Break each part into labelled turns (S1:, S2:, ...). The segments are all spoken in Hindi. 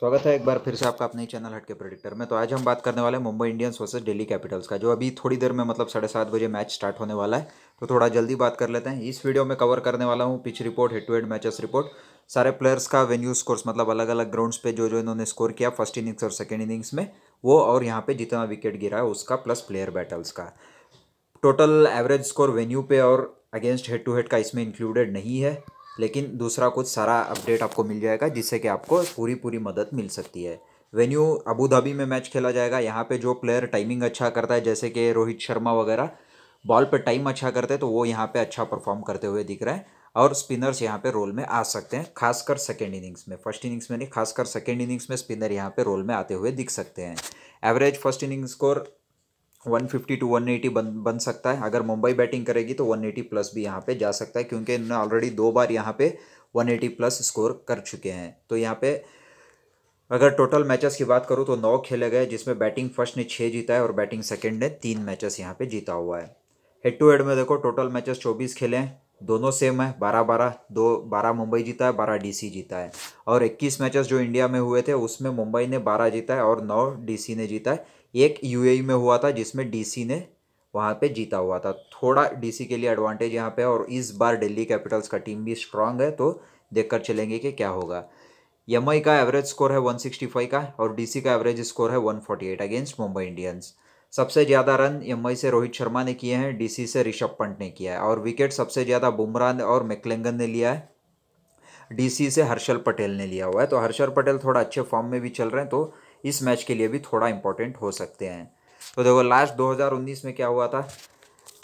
S1: स्वागत है एक बार फिर से आपका अपने चैनल हटके प्रेडिक्टर में तो आज हम बात करने वाले हैं Mumbai Indians versus Delhi Capitals का जो अभी थोड़ी देर में मतलब साढ़े सात बजे मैच स्टार्ट होने वाला है तो थोड़ा जल्दी बात कर लेते हैं इस वीडियो में कवर करने वाला हूँ pitch report head to head matches report सारे प्लेयर्स का वेन्यू स्कोर्स मतलब अलग अलग ग्राउंड्स पर जो जो इन्होंने स्कोर किया फर्स्ट इनिंग्स और सेकेंड इनिंग्स में वो और यहाँ पर जितना विकेट गिरा है उसका प्लस प्लेयर बैटल्स का टोटल एवरेज स्कोर वेन्यू पे और अगेंस्ट हेड टू हेड का इसमें इंक्लूडेड नहीं है लेकिन दूसरा कुछ सारा अपडेट आपको मिल जाएगा जिससे कि आपको पूरी पूरी मदद मिल सकती है वेन्यू अबू धाबी में मैच खेला जाएगा यहाँ पे जो प्लेयर टाइमिंग अच्छा करता है जैसे कि रोहित शर्मा वगैरह बॉल पर टाइम अच्छा करते हैं तो वो यहाँ पे अच्छा परफॉर्म करते हुए दिख रहे हैं और स्पिनर्स यहाँ पे रोल में आ सकते हैं खासकर सेकेंड इनिंग्स में फर्स्ट इनिंग्स में नहीं खासकर सेकेंड इनिंग्स में स्पिनर यहाँ पे रोल में आते हुए दिख सकते हैं average first inning score one fifty two eighty बन बन सकता है अगर मुंबई बैटिंग करेगी तो वन एटी प्लस भी यहाँ पे जा सकता है क्योंकि इन्होंने ऑलरेडी दो बार यहाँ पे एटी प्लस स्कोर कर चुके हैं तो यहाँ पे अगर टोटल मैचेस की बात करूँ तो नौ खेले गए जिसमें बैटिंग फर्स्ट ने छः जीता है और बैटिंग सेकेंड ने तीन मैचेस यहाँ पर जीता हुआ है हेड टू हेड में देखो टोटल मैचेस चौबीस खेले हैं दोनों सेम है बारह बारह दो बारह मुंबई जीता है बारह डीसी जीता है और इक्कीस मैचेस जो इंडिया में हुए थे उसमें मुंबई ने बारह जीता है और नौ डीसी ने जीता है एक यूएई e में हुआ था जिसमें डीसी ने वहाँ पे जीता हुआ था थोड़ा डीसी के लिए एडवांटेज यहाँ पे और इस बार दिल्ली कैपिटल्स का टीम भी स्ट्रांग है तो देखकर चलेंगे कि क्या होगा एम का एवरेज स्कोर है 165 का और डीसी का एवरेज स्कोर है 148 अगेंस्ट मुंबई इंडियंस सबसे ज़्यादा रन एम से रोहित शर्मा ने किए हैं डीसी से ऋषभ पंत ने किया है और विकेट सबसे ज़्यादा बुमराह और मैकलिंगन ने लिया है डीसी से हर्षल पटेल ने लिया हुआ है तो हर्षल पटेल थोड़ा अच्छे फॉर्म में भी चल रहे हैं तो इस मैच के लिए भी थोड़ा इंपॉर्टेंट हो सकते हैं तो देखो लास्ट 2019 में क्या हुआ था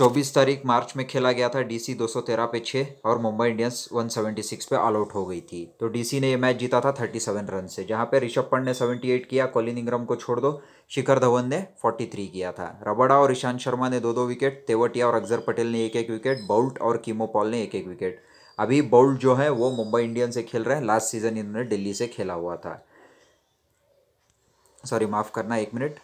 S1: 24 तारीख मार्च में खेला गया था डीसी 213 पे छः और मुंबई इंडियंस 176 पे ऑल आउट हो गई थी तो डीसी ने ये मैच जीता था 37 रन से जहां पे ऋषभ पंत ने 78 किया कोलिन इंग्रम को छोड़ दो शिखर धवन ने 43 किया था रबड़ा और ईशांत शर्मा ने दो दो विकेट तेवटिया और अक्जर पटेल ने एक एक विकेट बोल्ट और कीमो पॉल ने एक एक विकेट अभी बोल्ट जो है वो मुंबई इंडियंस से खेल रहे हैं लास्ट सीजन इन्होंने दिल्ली से खेला हुआ था सॉरी माफ़ करना एक मिनट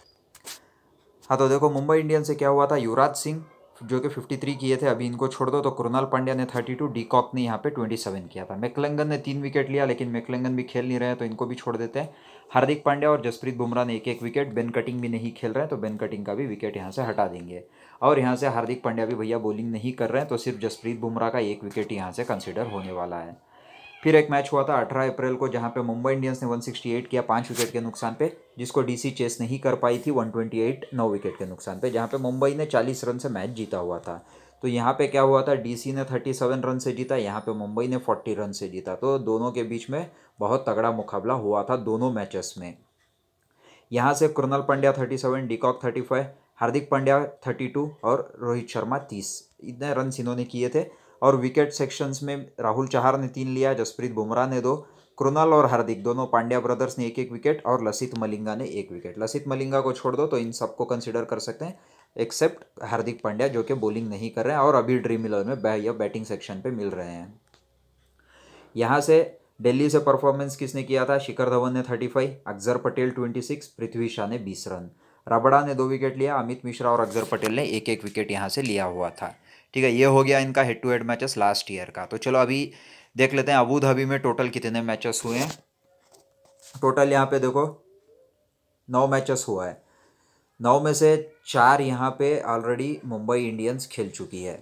S1: हाँ तो देखो मुंबई इंडियन से क्या हुआ था युवराज सिंह जो कि 53 किए थे अभी इनको छोड़ दो तो कृणाल पांड्या ने 32 डीकॉक ने यहाँ पे 27 किया था मैकलंगन ने तीन विकेट लिया लेकिन मैकलंगन भी खेल नहीं रहे तो इनको भी छोड़ देते हैं हार्दिक पांड्या और जसप्रीत बुमराह ने एक एक विकेट बेन कटिंग भी नहीं खेल रहे हैं तो बेन कटिंग का भी विकेट यहाँ से हटा देंगे और यहाँ से हार्दिक पांड्या भी भैया बॉलिंग नहीं कर रहे हैं तो सिर्फ जसप्रीत बुमराह का एक विकेट यहाँ से कंसिडर होने वाला है फिर एक मैच हुआ था अठारह अप्रैल को जहाँ पे मुंबई इंडियंस ने 168 किया पाँच विकेट के नुकसान पे जिसको डीसी चेस नहीं कर पाई थी 128 नौ विकेट के नुकसान पे जहाँ पे मुंबई ने 40 रन से मैच जीता हुआ था तो यहाँ पे क्या हुआ था डीसी ने 37 रन से जीता यहाँ पे मुंबई ने 40 रन से जीता तो दोनों के बीच में बहुत तगड़ा मुकाबला हुआ था दोनों मैचेस में यहाँ से Krunal Pandya thirty seven de Kock Hardik Pandya thirty और रोहित शर्मा तीस इतने रन इन्होंने किए थे और विकेट सेक्शंस में राहुल चहार ने तीन लिया जसप्रीत बुमराह ने दो कृणाल और हार्दिक दोनों पांड्या ब्रदर्स ने एक एक विकेट और लसित मलिंगा ने एक विकेट लसित मलिंगा को छोड़ दो तो इन सबको कंसिडर कर सकते हैं एक्सेप्ट हार्दिक पांड्या जो कि बॉलिंग नहीं कर रहे हैं और अभी ड्रीम इलेवन में बै या बैटिंग सेक्शन पे मिल रहे हैं यहाँ से दिल्ली से परफॉर्मेंस किसने किया था शिखर धवन ने thirty five Axar Patel twenty six Prithvi Shaw ने बीस रन रबड़ा ने दो विकेट लिया अमित मिश्रा और अक्जर पटेल ने एक एक विकेट यहाँ से लिया हुआ था ठीक है ये हो गया इनका head to head matches last year का तो चलो अभी देख लेते हैं अबू धाबी में टोटल कितने मैचेस हुए हैं टोटल यहाँ पे देखो नौ मैचेस हुआ है नौ में से चार यहाँ पे ऑलरेडी मुंबई इंडियंस खेल चुकी है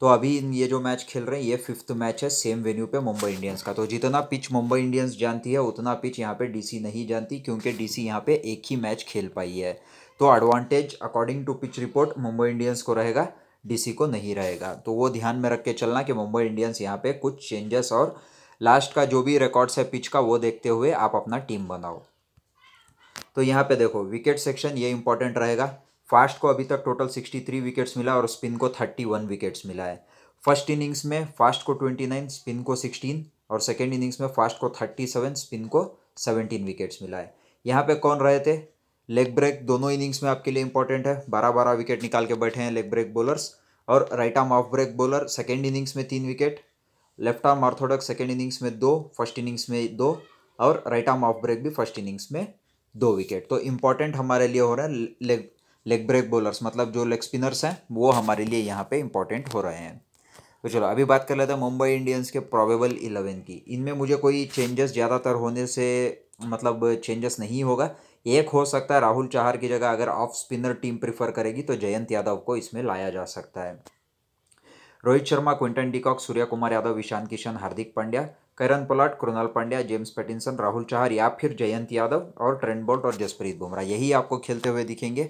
S1: तो अभी ये जो मैच खेल रहे हैं ये फिफ्थ मैच है सेम वेन्यू पे मुंबई इंडियंस का तो जितना पिच मुंबई इंडियंस जानती है उतना पिच यहाँ पे डीसी नहीं जानती क्योंकि डीसी यहाँ पे एक ही मैच खेल पाई है तो advantage according to pitch report Mumbai Indians को रहेगा डीसी को नहीं रहेगा तो वो ध्यान में रख के चलना कि मुंबई इंडियंस यहाँ पे कुछ चेंजेस और लास्ट का जो भी रिकॉर्ड्स है पिच का वो देखते हुए आप अपना टीम बनाओ तो यहाँ पे देखो विकेट सेक्शन ये इंपॉर्टेंट रहेगा फास्ट को अभी तक टोटल सिक्सटी थ्री विकेट्स मिला और स्पिन को थर्टी वन विकेट्स मिला है फर्स्ट इनिंग्स में फास्ट को ट्वेंटी नाइन स्पिन को सिक्सटीन और सेकेंड इनिंग्स में फास्ट को थर्टी सेवन स्पिन को सेवनटीन विकेट्स मिला है यहाँ पे कौन रहे थे लेग ब्रेक दोनों इनिंग्स में आपके लिए इंपॉर्टेंट है बारह बारह विकेट निकाल के बैठे हैं लेग ब्रेक बॉलर्स और right arm off break bowler second innings में तीन wicket left arm orthodox second innings में दो फर्स्ट इनिंग्स में दो और राइट आर्म ऑफ ब्रेक भी फर्स्ट इनिंग्स में दो विकेट तो इम्पॉर्टेंट हमारे लिए हो रहा है लेग लेग ब्रेक बॉलर्स मतलब जो लेग स्पिनर्स हैं वो हमारे लिए यहाँ पे इम्पॉर्टेंट हो रहे हैं तो चलो अभी बात कर लेते हैं मुंबई इंडियंस के प्रोबेबल इलेवन की इनमें मुझे कोई चेंजेस ज़्यादातर होने से मतलब चेंजेस नहीं होगा एक हो सकता है राहुल चाहर की जगह अगर ऑफ स्पिनर टीम प्रिफर करेगी तो जयंत यादव को इसमें लाया जा सकता है Rohit Sharma Quinton de Kock Surya Kumar Yadav Ishan Kishan Hardik Pandya Kieron Pollard Krunal Pandya James Pattinson Rahul Chahar या फिर जयंत यादव और ट्रेंड बोल्ट और जसप्रीत बुमराह यही आपको खेलते हुए दिखेंगे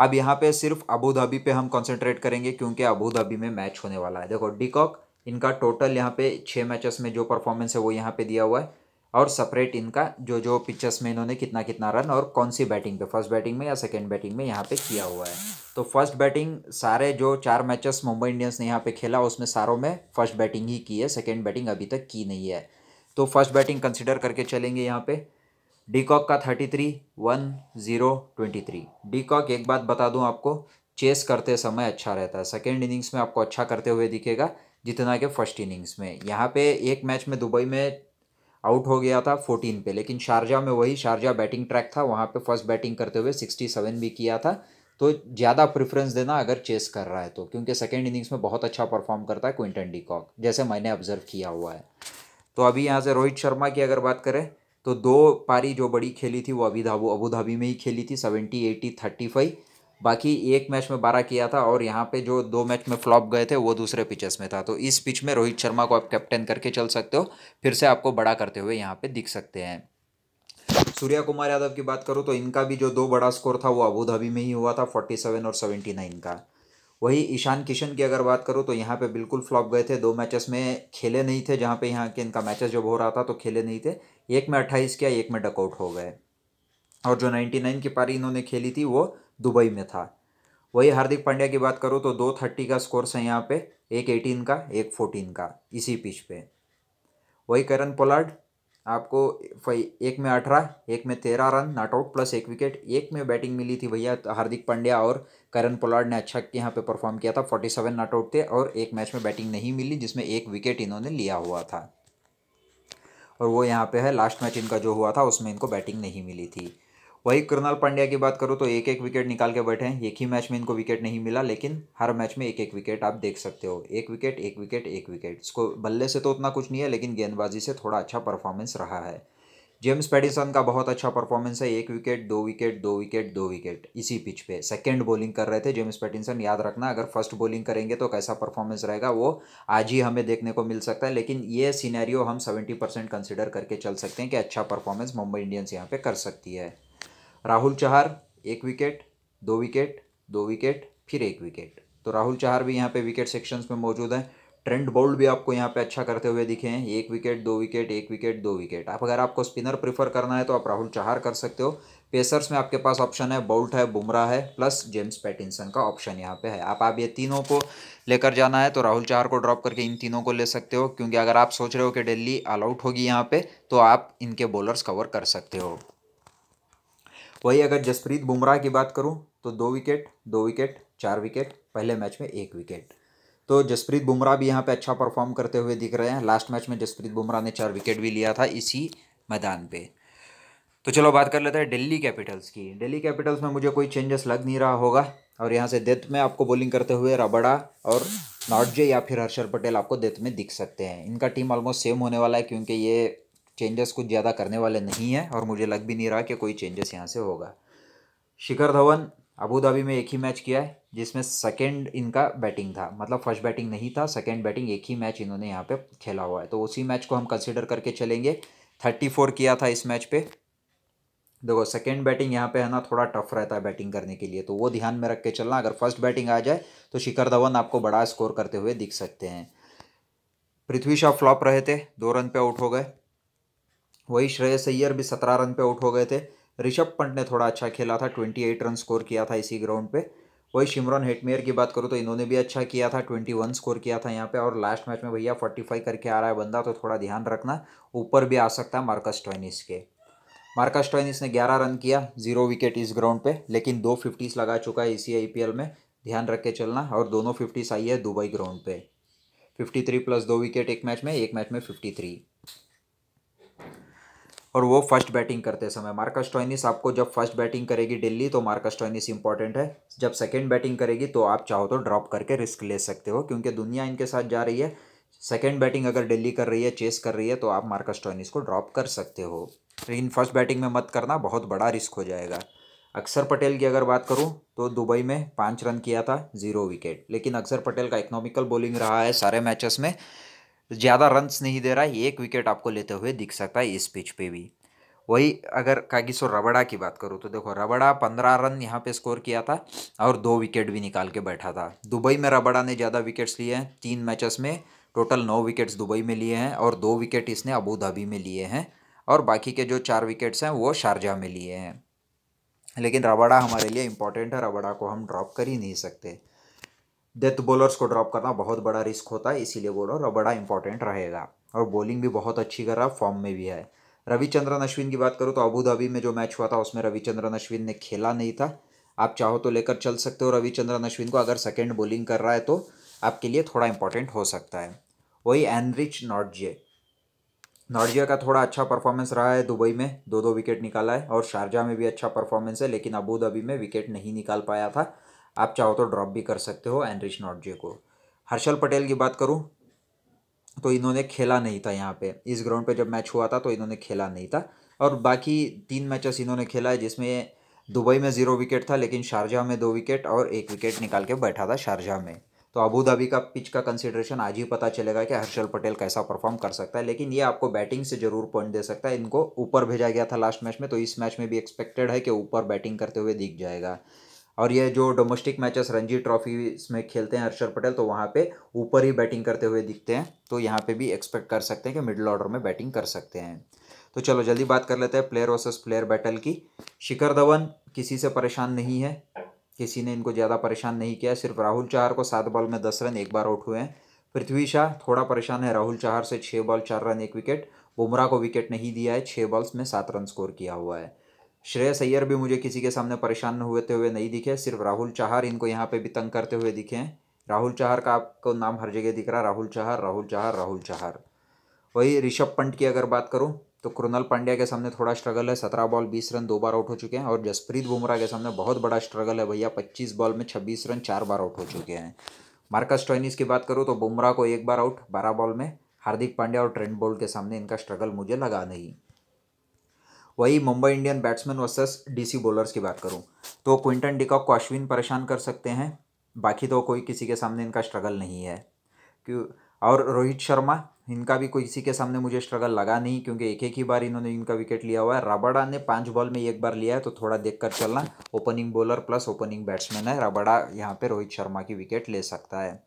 S1: अब यहाँ पे सिर्फ अबू धाबी पे हम कॉन्सेंट्रेट करेंगे क्योंकि अबू धाबी में मैच होने वाला है देखो डिकॉक इनका टोटल यहाँ पे छः मैचेस में जो परफॉर्मेंस है वो यहाँ पे दिया हुआ है और सेपरेट इनका जो जो पिक्चर्स में इन्होंने कितना कितना रन और कौन सी बैटिंग पे फर्स्ट बैटिंग में या सेकंड बैटिंग में यहाँ पे किया हुआ है तो फर्स्ट बैटिंग सारे जो चार मैचेस मुंबई इंडियंस ने यहाँ पे खेला उसमें सारों में फर्स्ट बैटिंग ही की है सेकेंड बैटिंग अभी तक की नहीं है तो फर्स्ट बैटिंग कंसिडर करके चलेंगे यहाँ पर डीकॉक का thirty three one zero twenty three एक बात बता दूँ आपको चेस करते समय अच्छा रहता है सेकेंड इनिंग्स में आपको अच्छा करते हुए दिखेगा जितना के फर्स्ट इनिंग्स में यहाँ पे एक मैच में दुबई में आउट हो गया था फोर्टीन पे लेकिन शारजा में वही शारजा बैटिंग ट्रैक था वहाँ पे फर्स्ट बैटिंग करते हुए सिक्सटी सेवन भी किया था तो ज़्यादा प्रेफरेंस देना अगर चेस कर रहा है तो क्योंकि सेकेंड इनिंग्स में बहुत अच्छा परफॉर्म करता है क्विंटन कॉक जैसे मैंने ऑब्जर्व किया हुआ है तो अभी यहाँ से रोहित शर्मा की अगर बात करें तो दो पारी जो बड़ी खेली थी वो अभी धाबू अबू धाबी में ही खेली थी सेवेंटी एटी थर्टी फाइव बाकी एक मैच में बारह किया था और यहाँ पे जो दो मैच में फ्लॉप गए थे वो दूसरे पिचेस में था तो इस पिच में रोहित शर्मा को आप कैप्टन करके चल सकते हो फिर से आपको बड़ा करते हुए यहाँ पे दिख सकते हैं सूर्या कुमार यादव की बात करूँ तो इनका भी जो दो बड़ा स्कोर था वो अबूधाबी में ही हुआ था फोर्टी सेवन और सेवेंटी नाइन का वही ईशान किशन की अगर बात करूँ तो यहाँ पे बिल्कुल फ्लॉप गए थे दो मैचेस में खेले नहीं थे जहाँ पे यहाँ के इनका मैचेस जब हो रहा था तो खेले नहीं थे एक में अट्ठाईस किया एक में डकआउट हो गए और जो नाइन्टी नाइन की पारी इन्होंने खेली थी वो दुबई में था वही हार्दिक पांड्या की बात करूँ तो दो थर्टी का स्कोर्स है यहाँ पे एक एटीन का एक फोर्टीन का इसी पिच पे वही करण पोलार्ड आपको एक में अठारह एक में तेरह रन नॉट आउट प्लस एक विकेट एक में बैटिंग मिली थी भैया हार्दिक पांड्या और करण पोलार्ड ने अच्छा यहाँ पे परफॉर्म किया था फोर्टी सेवन नॉट आउट थे और एक मैच में बैटिंग नहीं मिली जिसमें एक विकेट इन्होंने लिया हुआ था और वो यहाँ पे है लास्ट मैच इनका जो हुआ था उसमें इनको बैटिंग नहीं मिली थी वही कृणाल पांड्या की बात करूँ तो एक एक विकेट निकाल के बैठे हैं एक ही मैच में इनको विकेट नहीं मिला लेकिन हर मैच में एक एक विकेट आप देख सकते हो एक विकेट एक विकेट एक विकेट इसको बल्ले से तो उतना कुछ नहीं है लेकिन गेंदबाजी से थोड़ा अच्छा परफॉर्मेंस रहा है जेम्स पेडिसन का बहुत अच्छा परफॉर्मेंस है एक विकेट दो विकेट दो विकेट दो विकेट इसी पिच पे सेकंड बॉलिंग कर रहे थे जेम्स पेडिसन याद रखना अगर फर्स्ट बॉलिंग करेंगे तो कैसा परफॉर्मेंस रहेगा वो आज ही हमें देखने को मिल सकता है लेकिन ये सिनेरियो हम सेवेंटी परसेंट कंसिडर करके चल सकते हैं कि अच्छा परफॉर्मेंस मुंबई इंडियंस यहाँ पर कर सकती है राहुल चहार एक विकेट दो विकेट दो विकेट फिर एक विकेट तो राहुल चहार भी यहाँ पे विकेट सेक्शंस में मौजूद हैं ट्रेंड बोल्ड भी आपको यहाँ पे अच्छा करते हुए दिखे हैं एक विकेट दो विकेट एक विकेट दो विकेट आप अगर आपको स्पिनर प्रीफर करना है तो आप राहुल चहार कर सकते हो पेसर्स में आपके पास ऑप्शन है बोल्ट है बुमराह है प्लस जेम्स पैटिनसन का ऑप्शन यहाँ पे है आप आप ये तीनों को लेकर जाना है तो राहुल चहार को ड्रॉप करके इन तीनों को ले सकते हो क्योंकि अगर आप सोच रहे हो कि डेली ऑल आउट होगी यहाँ पर तो आप इनके बॉलर्स कवर कर सकते हो वही अगर जसप्रीत बुमराह की बात करूँ तो दो विकेट दो विकेट चार विकेट पहले मैच में एक विकेट तो जसप्रीत बुमराह भी यहाँ पे अच्छा परफॉर्म करते हुए दिख रहे हैं लास्ट मैच में जसप्रीत बुमराह ने चार विकेट भी लिया था इसी मैदान पे तो चलो बात कर लेते हैं दिल्ली कैपिटल्स की दिल्ली कैपिटल्स में मुझे कोई चेंजेस लग नहीं रहा होगा और यहाँ से डेथ में आपको बॉलिंग करते हुए रबड़ा और नॉटजे या फिर हर्षर पटेल आपको डेथ में दिख सकते हैं इनका टीम ऑलमोस्ट सेम होने वाला है क्योंकि ये चेंजेस कुछ ज़्यादा करने वाले नहीं हैं और मुझे लग भी नहीं रहा कि कोई चेंजेस यहाँ से होगा शिखर धवन अबू धाबी में एक ही मैच किया है जिसमें सेकेंड इनका बैटिंग था मतलब फर्स्ट बैटिंग नहीं था सेकेंड बैटिंग एक ही मैच इन्होंने यहाँ पे खेला हुआ है तो उसी मैच को हम कंसिडर करके चलेंगे थर्टी फोर किया था इस मैच पे देखो सेकेंड बैटिंग यहाँ पे है ना थोड़ा टफ रहता है बैटिंग करने के लिए तो वो ध्यान में रख के चलना अगर फर्स्ट बैटिंग आ जाए तो शिखर धवन आपको बड़ा स्कोर करते हुए दिख सकते हैं पृथ्वी शाह फ्लॉप रहे थे दो रन पे आउट हो गए वही श्रेयस अय्यर भी सत्रह रन पे आउट हो गए थे ऋषभ पंत ने थोड़ा अच्छा खेला था ट्वेंटी एट रन स्कोर किया था इसी ग्राउंड पे वही शिमरन हेटमेयर की बात करूँ तो इन्होंने भी अच्छा किया था ट्वेंटी वन स्कोर किया था यहाँ पे और लास्ट मैच में भैया फोर्टी फाइव करके आ रहा है बंदा तो थोड़ा ध्यान रखना ऊपर भी आ सकता है मार्कस टॉइनिस के मार्कस टॉइनिस ने ग्यारह रन किया जीरो विकेट इस ग्राउंड पे लेकिन दो फिफ्टीज़ लगा चुका है इसी आई में ध्यान रख के चलना और दोनों फिफ्टीस आई है दुबई ग्राउंड पे फिफ्टी थ्री प्लस दो विकेट एक मैच में एक मैच में फिफ्टी थ्री और वो फर्स्ट बैटिंग करते समय मार्कस टॉइनिस आपको जब फर्स्ट बैटिंग करेगी दिल्ली तो मार्कस टॉइनिस इंपॉर्टेंट है जब सेकेंड बैटिंग करेगी तो आप चाहो तो ड्रॉप करके रिस्क ले सकते हो क्योंकि दुनिया इनके साथ जा रही है सेकेंड बैटिंग अगर दिल्ली कर रही है चेस कर रही है तो आप मार्कस टॉइनिस को ड्रॉप कर सकते हो लेकिन फर्स्ट बैटिंग में मत करना बहुत बड़ा रिस्क हो जाएगा अक्षर पटेल की अगर बात करूँ तो दुबई में पाँच रन किया था जीरो विकेट लेकिन अक्षर पटेल का इकोनॉमिकल बॉलिंग रहा है सारे मैचेस में ज़्यादा रन्स नहीं दे रहा है एक विकेट आपको लेते हुए दिख सकता है इस पिच पे भी वही अगर कागिसो रबड़ा की बात करूँ तो देखो रबड़ा पंद्रह रन यहाँ पे स्कोर किया था और दो विकेट भी निकाल के बैठा था दुबई में रबड़ा ने ज़्यादा विकेट्स लिए हैं तीन मैचेस में टोटल नौ विकेट्स दुबई में लिए हैं और दो विकेट इसने अबू धाबी में लिए हैं और बाकी के जो चार विकेट्स हैं वो शारजा में लिए हैं लेकिन रबड़ा हमारे लिए इम्पॉर्टेंट है रबड़ा को हम ड्रॉप कर ही नहीं सकते डेथ बॉलर्स को ड्रॉप करना बहुत बड़ा रिस्क होता है इसीलिए बॉलर और बड़ा इंपॉर्टेंट रहेगा और बॉलिंग भी बहुत अच्छी कर रहा फॉर्म में भी है रविचंद्रन अश्विन की बात करूँ तो अबू धाबी में जो मैच हुआ था उसमें रविचंद्रन अश्विन ने खेला नहीं था आप चाहो तो लेकर चल सकते हो रविचंद्रन अश्विन को अगर सेकेंड बॉलिंग कर रहा है तो आपके लिए थोड़ा इंपॉर्टेंट हो सकता है वही एनरिच नॉटजे नॉर्जिया का थोड़ा अच्छा परफॉर्मेंस रहा है दुबई में दो दो विकेट निकाला है और शारजा में भी अच्छा परफॉर्मेंस है लेकिन अबू धाबी में विकेट नहीं निकाल पाया था आप चाहो तो ड्रॉप भी कर सकते हो एनरिच नॉटजे को हर्षल पटेल की बात करूँ तो इन्होंने खेला नहीं था यहाँ पे इस ग्राउंड पे जब मैच हुआ था तो इन्होंने खेला नहीं था और बाकी तीन मैचेस इन्होंने खेला है जिसमें दुबई में ज़ीरो विकेट था लेकिन शारजाह में दो विकेट और एक विकेट निकाल के बैठा था शारजाह में तो अबू धाबी का पिच का कंसिडरेशन आज ही पता चलेगा कि हर्षल पटेल कैसा परफॉर्म कर सकता है लेकिन ये आपको बैटिंग से जरूर पॉइंट दे सकता है इनको ऊपर भेजा गया था लास्ट मैच में तो इस मैच में भी एक्सपेक्टेड है कि ऊपर बैटिंग करते हुए दिख जाएगा और ये जो डोमेस्टिक मैचेस रणजी ट्रॉफी में खेलते हैं हर्षर पटेल तो वहाँ पे ऊपर ही बैटिंग करते हुए दिखते हैं तो यहाँ पे भी एक्सपेक्ट कर सकते हैं कि मिडिल ऑर्डर में बैटिंग कर सकते हैं तो चलो जल्दी बात कर लेते हैं प्लेयर वर्सेस प्लेयर बैटल की शिखर धवन किसी से परेशान नहीं है किसी ने इनको ज़्यादा परेशान नहीं किया सिर्फ राहुल चाहर को सात बॉल में दस रन एक बार आउट हुए हैं पृथ्वी शाह थोड़ा परेशान है राहुल चाहर से छः बॉल चार रन एक विकेट बुमराह को विकेट नहीं दिया है छः बॉल्स में सात रन स्कोर किया हुआ है श्रेय सैयर भी मुझे किसी के सामने परेशान न हुए नहीं दिखे सिर्फ राहुल चाहर इनको यहाँ पे भी तंग करते हुए दिखे हैं राहुल चाहर का आपको नाम हर जगह दिख रहा राहुल चाहर राहुल चाहर राहुल चाहर वही ऋषभ पंत की अगर बात करूँ तो कृनल पांड्या के सामने थोड़ा स्ट्रगल है सत्रह बॉल बीस रन दो बार आउट हो चुके हैं और जसप्रीत बुमराह के सामने बहुत बड़ा स्ट्रगल है भैया पच्चीस बॉल में छब्बीस रन चार बार आउट हो चुके हैं मार्कस टॉइनिस की बात करूँ तो बुमराह को एक बार आउट बारह बॉल में हार्दिक पांड्या और ट्रेंड बोल्ट के सामने इनका स्ट्रगल मुझे लगा नहीं वही Mumbai Indian batsman versus DC bowlers की बात करूँ तो क्विंटन डिकॉक को अश्विन परेशान कर सकते हैं बाकी तो कोई किसी के सामने इनका स्ट्रगल नहीं है क्यों और रोहित शर्मा इनका भी कोई किसी के सामने मुझे स्ट्रगल लगा नहीं क्योंकि एक एक ही बार इन्होंने इनका विकेट लिया हुआ है राबाडा ने पांच बॉल में एक बार लिया है तो थोड़ा कर चलना opening bowler plus opening batsman है राबाडा यहाँ पे रोहित शर्मा की विकेट ले सकता है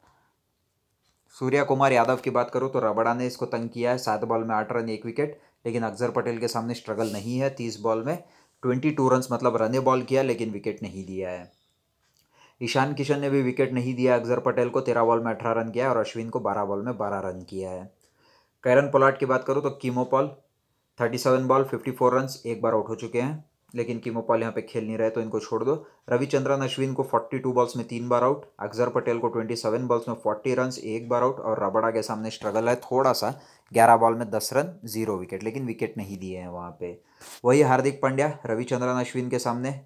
S1: सूर्या कुमार यादव की बात करूँ तो रबड़ा ने इसको तंग किया है सात बॉल में आठ रन एक विकेट लेकिन अक्जर पटेल के सामने स्ट्रगल नहीं है तीस बॉल में ट्वेंटी टू रन मतलब रने बॉल किया लेकिन विकेट नहीं दिया है ईशान किशन ने भी विकेट नहीं दिया अक्जर पटेल को तेरह बॉल में अठारह रन किया और अश्विन को बारह बॉल में बारह रन किया है कैरन पोलाट की बात करूँ तो Keemo Paul thirty seven ball fifty four run एक बार आउट हो चुके हैं लेकिन किमोपाल यहाँ पे खेल नहीं रहे तो इनको छोड़ दो रविचंद्रन अश्विन को 42 बॉल्स में तीन बार आउट अक्सर पटेल को 27 बॉल्स में 40 रन एक बार आउट और रबड़ा के सामने स्ट्रगल है थोड़ा सा 11 बॉल में 10 रन जीरो विकेट लेकिन विकेट नहीं दिए हैं वहाँ पे वही हार्दिक पांड्या रविचंद्रन अश्विन के सामने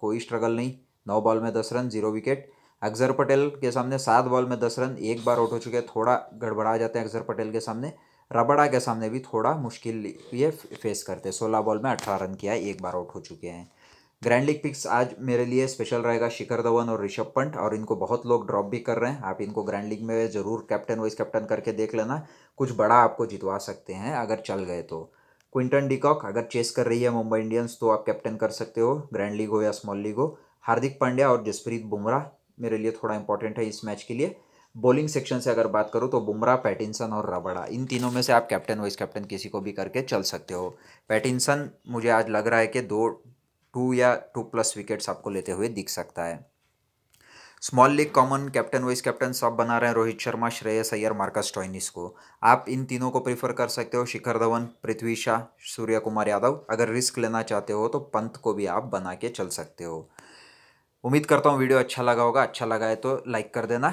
S1: कोई स्ट्रगल नहीं नौ बॉल में दस run zero wicket Axar Patel के सामने सात बॉल में दस रन एक बार आउट हो चुके हैं थोड़ा गड़बड़ा जाते हैं अक्जर पटेल के सामने रबड़ा के सामने भी थोड़ा मुश्किल ये फेस करते सोलह बॉल में अठारह रन किया है एक बार आउट हो चुके हैं ग्रैंड लीग पिक्स आज मेरे लिए स्पेशल रहेगा शिखर धवन और ऋषभ पंत और इनको बहुत लोग ड्रॉप भी कर रहे हैं आप इनको ग्रैंड लीग में ज़रूर कैप्टन वाइस कैप्टन करके देख लेना कुछ बड़ा आपको जितवा सकते हैं अगर चल गए तो क्विंटन डिकॉक अगर चेस कर रही है मुंबई इंडियंस तो आप कैप्टन कर सकते हो ग्रैंड लीग हो या स्मॉल लीग हो हार्दिक पांड्या और जसप्रीत बुमराह मेरे लिए थोड़ा इंपॉर्टेंट है इस मैच के लिए बॉलिंग सेक्शन से अगर बात करूँ तो बुमराह पैटिनसन और रबड़ा इन तीनों में से आप कैप्टन वाइस कैप्टन किसी को भी करके चल सकते हो पैटिनसन मुझे आज लग रहा है कि दो टू या टू प्लस विकेट्स आपको लेते हुए दिख सकता है small league common captain vice captain सब बना रहे हैं रोहित शर्मा श्रेयस अय्यर मार्कस टॉइनिस को आप इन तीनों को प्रीफर कर सकते हो शिखर धवन पृथ्वी शाह सूर्य कुमार यादव अगर रिस्क लेना चाहते हो तो पंत को भी आप बना के चल सकते हो उम्मीद करता हूँ वीडियो अच्छा लगा होगा अच्छा लगा है तो लाइक कर देना